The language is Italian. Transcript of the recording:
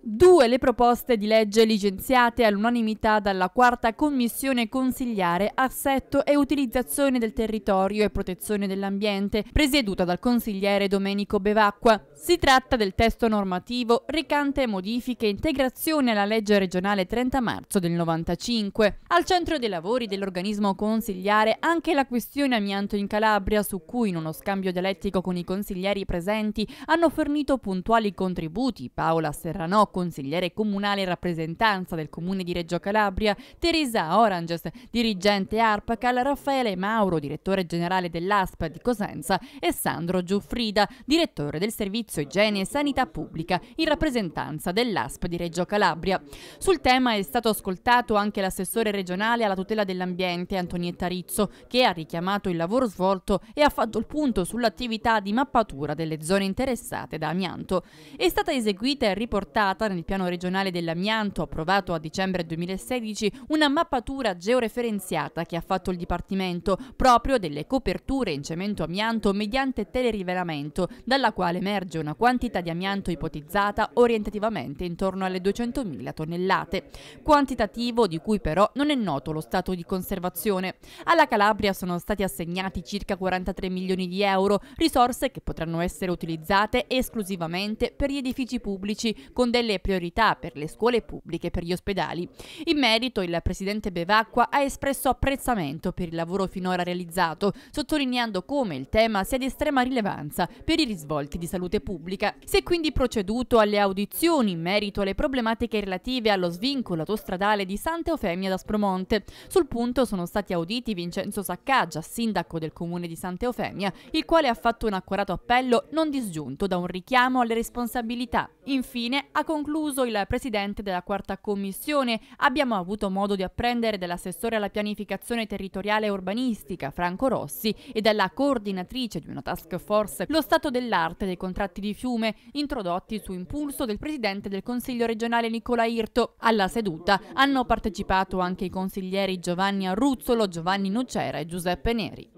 Due le proposte di legge licenziate all'unanimità dalla quarta commissione consigliare assetto e utilizzazione del territorio e protezione dell'ambiente, presieduta dal consigliere Domenico Bevacqua. Si tratta del testo normativo recante modifiche e integrazione alla legge regionale 30 marzo del 95. Al centro dei lavori dell'organismo consigliare anche la questione amianto in Calabria, su cui in uno scambio dialettico con i consiglieri presenti hanno fornito puntuali contributi Paola Serranò consigliere comunale in rappresentanza del comune di Reggio Calabria, Teresa Oranges, dirigente ARPACAL, Raffaele Mauro, direttore generale dell'ASP di Cosenza e Sandro Giuffrida, direttore del servizio igiene e sanità pubblica in rappresentanza dell'ASP di Reggio Calabria. Sul tema è stato ascoltato anche l'assessore regionale alla tutela dell'ambiente Antonietta Rizzo, che ha richiamato il lavoro svolto e ha fatto il punto sull'attività di mappatura delle zone interessate da amianto. È stata eseguita e riportata stata nel piano regionale dell'amianto approvato a dicembre 2016 una mappatura georeferenziata che ha fatto il Dipartimento proprio delle coperture in cemento amianto mediante telerivelamento, dalla quale emerge una quantità di amianto ipotizzata orientativamente intorno alle 200.000 tonnellate, quantitativo di cui però non è noto lo stato di conservazione. Alla Calabria sono stati assegnati circa 43 milioni di euro, risorse che potranno essere utilizzate esclusivamente per gli edifici pubblici con delle delle priorità per le scuole pubbliche e per gli ospedali. In merito il presidente Bevacqua ha espresso apprezzamento per il lavoro finora realizzato, sottolineando come il tema sia di estrema rilevanza per i risvolti di salute pubblica. Si è quindi proceduto alle audizioni in merito alle problematiche relative allo svincolo autostradale di Santa Eufemia da Spromonte. Sul punto sono stati auditi Vincenzo Saccaggia, sindaco del comune di Santa Eufemia, il quale ha fatto un accurato appello non disgiunto da un richiamo alle responsabilità. Infine, ha concluso concluso il presidente della quarta commissione. Abbiamo avuto modo di apprendere dell'assessore alla pianificazione territoriale e urbanistica Franco Rossi e dalla coordinatrice di una task force lo stato dell'arte dei contratti di fiume introdotti su impulso del presidente del Consiglio regionale Nicola Irto. Alla seduta hanno partecipato anche i consiglieri Giovanni Arruzzolo, Giovanni Nocera e Giuseppe Neri.